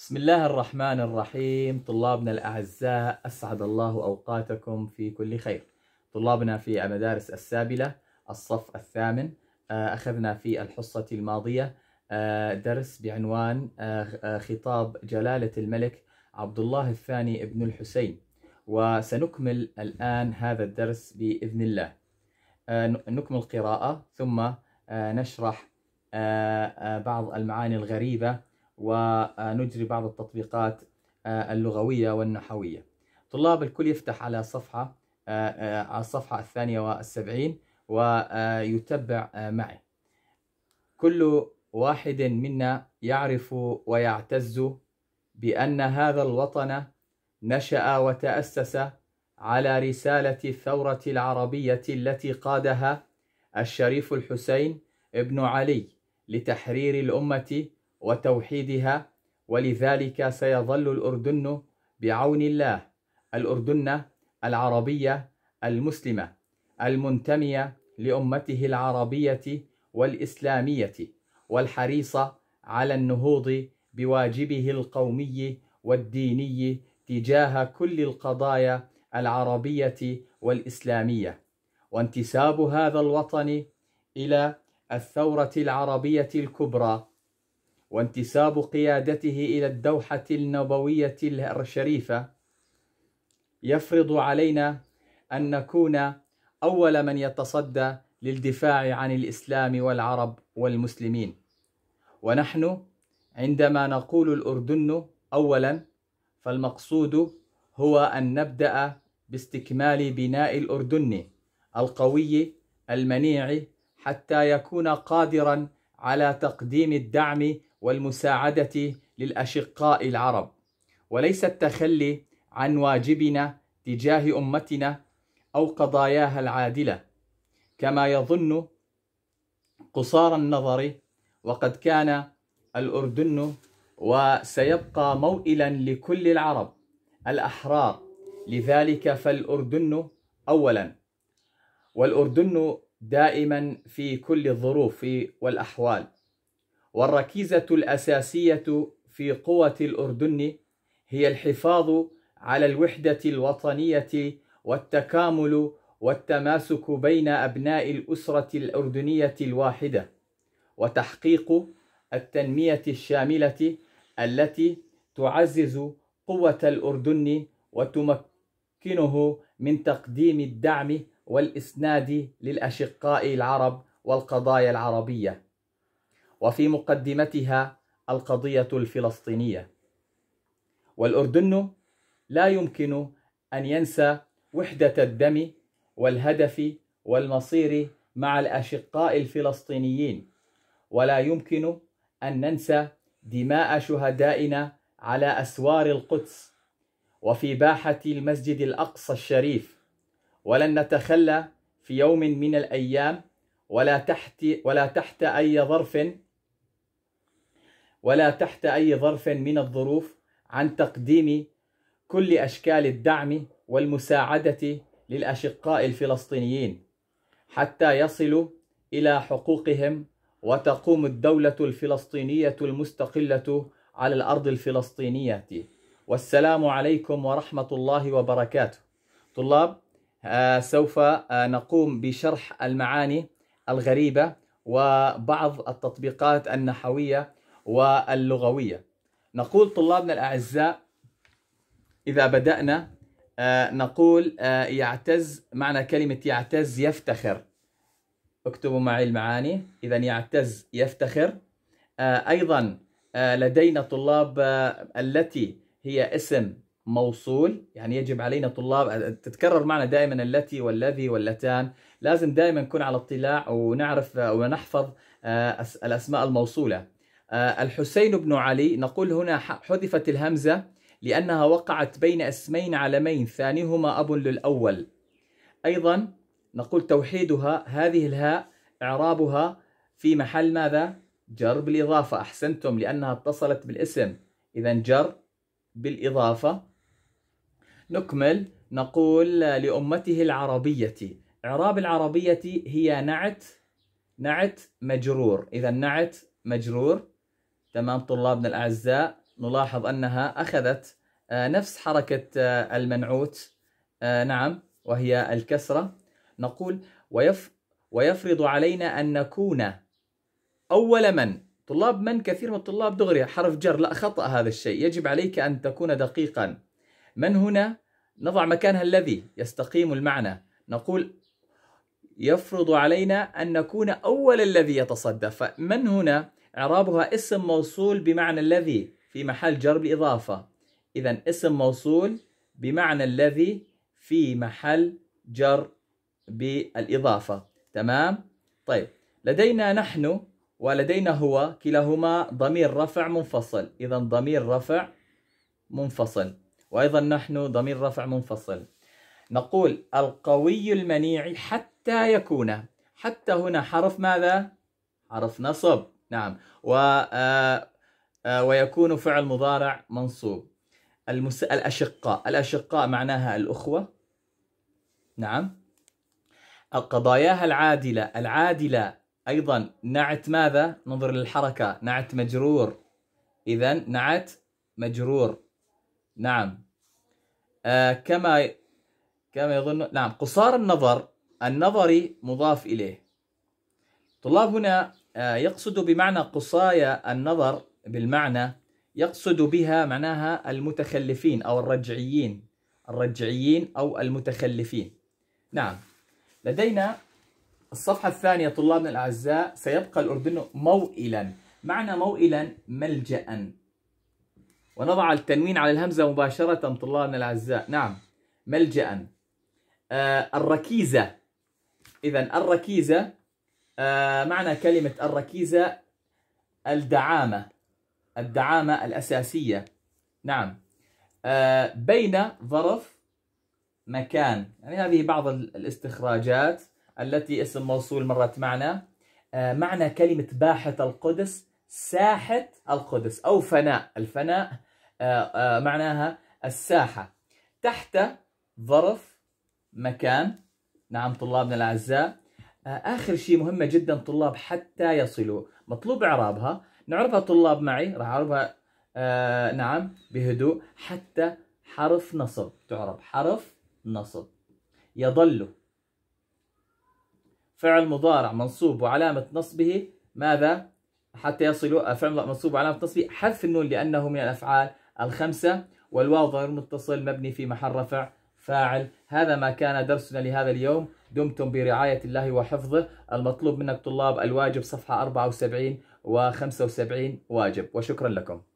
بسم الله الرحمن الرحيم طلابنا الأعزاء أسعد الله أوقاتكم في كل خير طلابنا في المدارس السابلة الصف الثامن آه، أخذنا في الحصة الماضية آه، درس بعنوان آه، خطاب جلالة الملك عبد الله الثاني ابن الحسين وسنكمل الآن هذا الدرس بإذن الله نكمل قراءة ثم نشرح بعض المعاني الغريبة ونجري بعض التطبيقات آه، اللغوية والنحوية طلاب الكل يفتح على صفحة آه، آه، على الصفحة الثانية والسبعين ويتبع معي كل واحد منا يعرف ويعتز بأن هذا الوطن نشأ وتأسس على رسالة الثورة العربية التي قادها الشريف الحسين ابن علي لتحرير الأمة وتوحيدها ولذلك سيظل الأردن بعون الله الأردن العربية المسلمة المنتمية لأمته العربية والإسلامية والحريصة على النهوض بواجبه القومي والديني تجاه كل القضايا العربية والإسلامية وانتساب هذا الوطن إلى الثورة العربية الكبرى وانتساب قيادته إلى الدوحة النبوية الشريفة يفرض علينا أن نكون أول من يتصدى للدفاع عن الإسلام والعرب والمسلمين ونحن عندما نقول الأردن أولا فالمقصود هو أن نبدأ باستكمال بناء الأردن القوي المنيع حتى يكون قادرا على تقديم الدعم والمساعدة للأشقاء العرب وليس التخلي عن واجبنا تجاه أمتنا أو قضاياها العادلة كما يظن قصار النظر وقد كان الأردن وسيبقى موئلا لكل العرب الأحرار لذلك فالأردن أولا والأردن دائما في كل الظروف والأحوال والركيزة الأساسية في قوة الأردن هي الحفاظ على الوحدة الوطنية والتكامل والتماسك بين أبناء الأسرة الأردنية الواحدة وتحقيق التنمية الشاملة التي تعزز قوة الأردن وتمكنه من تقديم الدعم والإسناد للأشقاء العرب والقضايا العربية وفي مقدمتها القضية الفلسطينية والأردن لا يمكن أن ينسى وحدة الدم والهدف والمصير مع الأشقاء الفلسطينيين ولا يمكن أن ننسى دماء شهدائنا على أسوار القدس وفي باحة المسجد الأقصى الشريف ولن نتخلى في يوم من الأيام ولا تحت ولا تحت أي ظرف ولا تحت أي ظرف من الظروف عن تقديم كل أشكال الدعم والمساعدة للأشقاء الفلسطينيين حتى يصلوا إلى حقوقهم وتقوم الدولة الفلسطينية المستقلة على الأرض الفلسطينية والسلام عليكم ورحمة الله وبركاته طلاب آه، سوف آه، نقوم بشرح المعاني الغريبة وبعض التطبيقات النحوية واللغوية نقول طلابنا الأعزاء إذا بدأنا آه، نقول آه، يعتز معنى كلمة يعتز يفتخر اكتبوا معي المعاني إذا يعتز يفتخر آه، أيضا لدينا طلاب التي هي اسم موصول يعني يجب علينا طلاب تتكرر معنا دائما التي والذي واللتان لازم دائما نكون على اطلاع ونعرف ونحفظ الأسماء الموصولة آه، الحسين بن علي نقول هنا حذفت الهمزة لأنها وقعت بين اسمين علمين ثانيهما أب للأول أيضا نقول توحيدها هذه الهاء إعرابها في محل ماذا؟ جر بالإضافة أحسنتم لأنها اتصلت بالاسم إذا جر بالإضافة نكمل نقول آه، لأمته العربية إعراب العربية هي نعت نعت مجرور إذا نعت مجرور تمام طلابنا الأعزاء نلاحظ أنها أخذت آه، نفس حركة آه، المنعوت آه، نعم وهي الكسرة نقول ويف ويفرض علينا أن نكون أول من طلاب من كثير من الطلاب دغري حرف جر لا خطأ هذا الشيء يجب عليك أن تكون دقيقا من هنا نضع مكانها الذي يستقيم المعنى نقول يفرض علينا أن نكون أول الذي يتصدى فمن هنا إعرابها اسم موصول بمعنى الذي في محل جر بالإضافة إذا اسم موصول بمعنى الذي في محل جر بالإضافة تمام طيب لدينا نحن ولدينا هو كلاهما ضمير رفع منفصل إذا ضمير رفع منفصل وأيضا نحن ضمير رفع منفصل نقول القوي المنيع حتى يكون حتى هنا حرف ماذا؟ حرف نصب نعم و آه، آه، ويكون فعل مضارع منصوب المس... الأشقاء الأشقاء معناها الأخوة نعم القضاياها العادلة العادلة أيضا نعت ماذا؟ ننظر للحركة نعت مجرور إذا نعت مجرور نعم آه كما كما يظن نعم قصار النظر النظري مضاف إليه طلاب هنا آه، يقصد بمعنى قصايا النظر بالمعنى يقصد بها معناها المتخلفين أو الرجعيين الرجعيين أو المتخلفين نعم لدينا الصفحة الثانية طلابنا الأعزاء سيبقى الأردن موئلا معنى موئلا ملجأ ونضع التنوين على الهمزة مباشرة طلابنا الأعزاء نعم ملجأ آه الركيزة إذا الركيزة آه، معنى كلمة الركيزة الدعامة الدعامة الأساسية نعم آه، بين ظرف مكان يعني هذه بعض الاستخراجات التي اسم موصول مرت معنا آه، معنى كلمة باحة القدس ساحة القدس أو فناء الفناء معناها الساحة تحت ظرف مكان نعم طلابنا الأعزاء آه، آخر شيء مهمة جدا طلاب حتى يصلوا مطلوب إعرابها نعرفها طلاب معي راح أعرفها آه نعم بهدوء حتى حرف نصب تعرب حرف نصب يظل فعل مضارع منصوب وعلامة نصبه ماذا حتى يصلوا آه، فعل منصوب وعلامة نصبه حذف النون لأنه من الأفعال الخمسة والواو ضمير متصل مبني في محل رفع فاعل هذا ما كان درسنا لهذا اليوم دمتم برعاية الله وحفظه المطلوب منك طلاب الواجب صفحة 74 و 75 واجب وشكرا لكم